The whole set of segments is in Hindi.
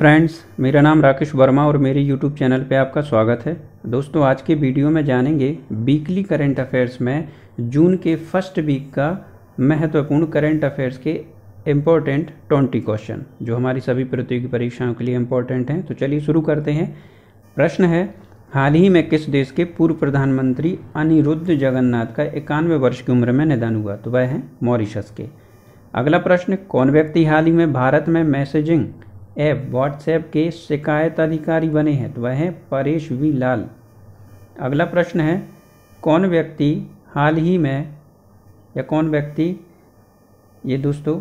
फ्रेंड्स मेरा नाम राकेश वर्मा और मेरे यूट्यूब चैनल पे आपका स्वागत है दोस्तों आज के वीडियो में जानेंगे वीकली करंट अफेयर्स में जून के फर्स्ट वीक का महत्वपूर्ण करंट अफेयर्स के इम्पोर्टेंट ट्वेंटी क्वेश्चन जो हमारी सभी प्रतियोगी परीक्षाओं के लिए इम्पोर्टेंट हैं तो चलिए शुरू करते हैं प्रश्न है हाल ही में किस देश के पूर्व प्रधानमंत्री अनिरुद्ध जगन्नाथ का इक्यानवे वर्ष की उम्र में निधन हुआ तो वह है मॉरिशस के अगला प्रश्न कौन व्यक्ति हाल ही में भारत में मैसेजिंग ऐप व्हाट्सएप के शिकायत अधिकारी बने हैं तो वह हैं परेश वी लाल अगला प्रश्न है कौन व्यक्ति हाल ही में या कौन व्यक्ति ये दोस्तों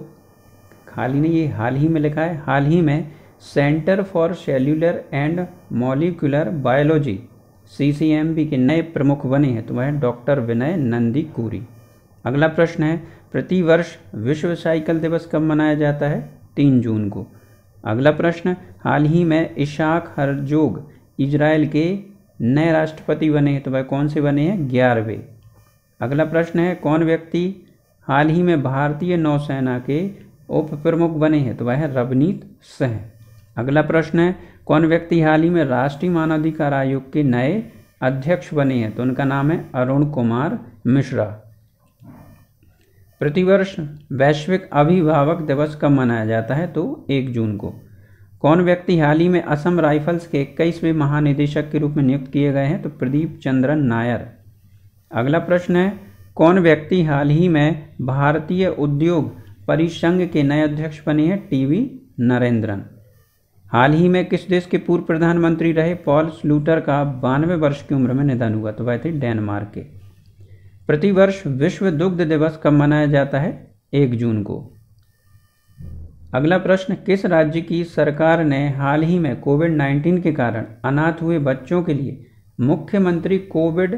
हाल ही ये हाल ही में लिखा है हाल ही में centre for cellular and molecular biology CCMB के नए प्रमुख बने हैं तो वह डॉक्टर विनय नंदी कुरी अगला प्रश्न है प्रतिवर्ष विश्व साइकिल दिवस कब मनाया जाता है तीन जून को अगला प्रश्न हाल ही में इशाक हरजोग इजराइल के नए राष्ट्रपति बने हैं तो वह कौन से बने हैं ग्यारहवें अगला प्रश्न है कौन व्यक्ति हाल ही में भारतीय नौसेना के उप प्रमुख बने हैं तो वह है रवनीत सिंह अगला प्रश्न है कौन व्यक्ति हाल ही में राष्ट्रीय मानवाधिकार आयोग के नए अध्यक्ष बने हैं तो उनका नाम है अरुण कुमार मिश्रा प्रतिवर्ष वैश्विक अभिभावक दिवस कब मनाया जाता है तो एक जून को कौन व्यक्ति हाल ही में असम राइफल्स के इक्कीसवें महानिदेशक के रूप में नियुक्त किए गए हैं तो प्रदीप चंद्रन नायर अगला प्रश्न है कौन व्यक्ति हाल ही में भारतीय उद्योग परिसंघ के नए अध्यक्ष बने हैं टीवी नरेंद्रन हाल ही में किस देश के पूर्व प्रधानमंत्री रहे पॉल स्लूटर का बानवे वर्ष की उम्र में निधन हुआ तो वह थे डेनमार्क के प्रतिवर्ष विश्व दुग्ध दिवस कब मनाया जाता है एक जून को अगला प्रश्न किस राज्य की सरकार ने हाल ही में कोविड 19 के कारण अनाथ हुए बच्चों के लिए मुख्यमंत्री कोविड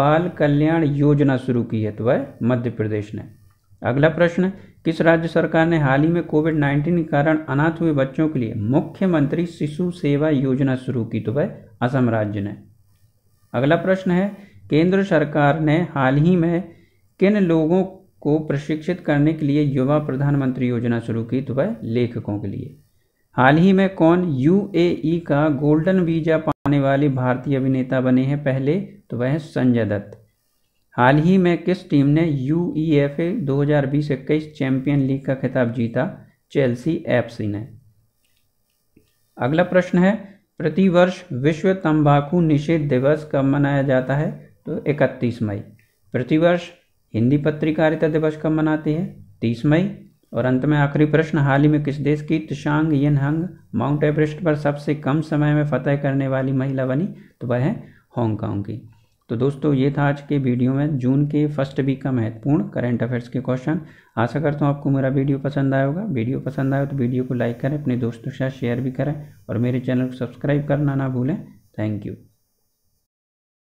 बाल कल्याण योजना शुरू की है तो वह मध्य प्रदेश ने अगला प्रश्न किस राज्य सरकार ने हाल ही में कोविड 19 के कारण अनाथ हुए बच्चों के लिए मुख्यमंत्री शिशु सेवा योजना शुरू की तो वह असम राज्य ने अगला प्रश्न है केंद्र सरकार ने हाल ही में किन लोगों को प्रशिक्षित करने के लिए युवा प्रधानमंत्री योजना शुरू की तो वह लेखकों के लिए हाल ही में कौन ए का गोल्डन वीजा पाने वाले भारतीय अभिनेता बने हैं पहले तो वह संजय दत्त हाल ही में किस टीम ने यू ई एफ ए दो हज़ार बीस इक्कीस चैंपियन लीग का खिताब जीता चेल्सी एफसी ने अगला प्रश्न है प्रतिवर्ष विश्व तंबाकू निषेध दिवस कब मनाया जाता है तो इकतीस मई प्रतिवर्ष हिंदी पत्रकारिता दिवस कब मनाते हैं तीस मई और अंत में आखिरी प्रश्न हाल ही में किस देश की तुशांग यनहंग माउंट एवरेस्ट पर सबसे कम समय में फतेह करने वाली महिला बनी तो वह है हांगकांग की तो दोस्तों ये था आज के वीडियो में जून के फर्स्ट वीक का महत्वपूर्ण करंट अफेयर्स के क्वेश्चन आशा करता हूँ आपको मेरा वीडियो पसंद आया होगा वीडियो पसंद आए तो वीडियो को लाइक करें अपने दोस्तों के साथ शेयर भी करें और मेरे चैनल को सब्सक्राइब करना ना भूलें थैंक यू